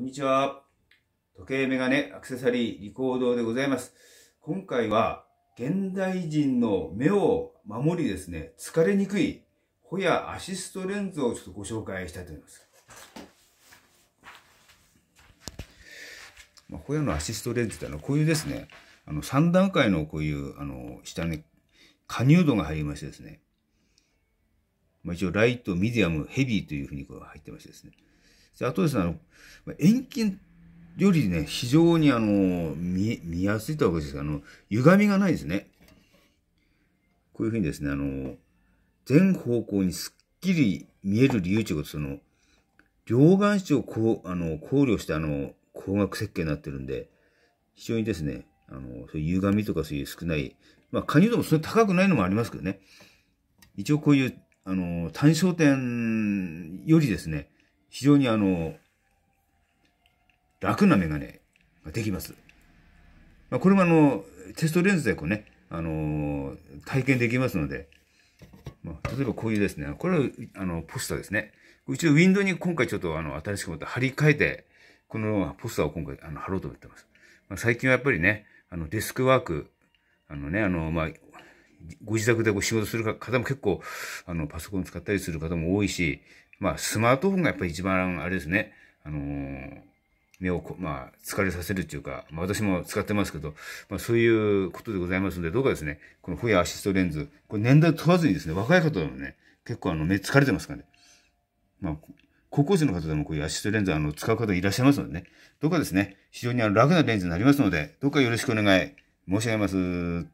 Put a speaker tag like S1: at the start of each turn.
S1: こんにちは。時計メガネアクセサリーリコードでございます。今回は現代人の目を守りですね、疲れにくいホヤアシストレンズをちょっとご紹介したいと思います。まあ、ホヤのアシストレンズってのはこういうですね、あの3段階のこういうあの下に加入度が入りましてですね、まあ、一応ライト、ミディアム、ヘビーというふうにこう入ってましてですね、であとですね、あの、遠近よりね、非常にあの、見、見やすいといわけですあの、歪みがないですね。こういうふうにですね、あの、全方向にすっきり見える理由いうこと、その、両眼視をこう、あの、考慮して、あの、光学設計になってるんで、非常にですね、あの、そういう歪みとかそういう少ない、まあ、加入度もそれ高くないのもありますけどね。一応こういう、あの、単焦点よりですね、非常にあの、楽なメガネができます。まあ、これもあの、テストレンズでこうね、あのー、体験できますので、まあ、例えばこういうですね、これはあの、ポスターですね。一応ウィンドウに今回ちょっとあの、新しくまた貼り替えて、このポスターを今回あの貼ろうと思ってます。まあ、最近はやっぱりね、あの、デスクワーク、あのね、あの、まあ、ご自宅でこう仕事する方も結構、あの、パソコン使ったりする方も多いし、まあ、スマートフォンがやっぱり一番、あれですね、あのー、目をまあ、疲れさせるっていうか、まあ、私も使ってますけど、まあ、そういうことでございますので、どうかですね、このホヤアシストレンズ、これ年代問わずにですね、若い方でもね、結構あの、目疲れてますからね。まあ、高校生の方でもこういうアシストレンズあの使う方いらっしゃいますのでね、どうかですね、非常にあの楽なレンズになりますので、どうかよろしくお願い申し上げます。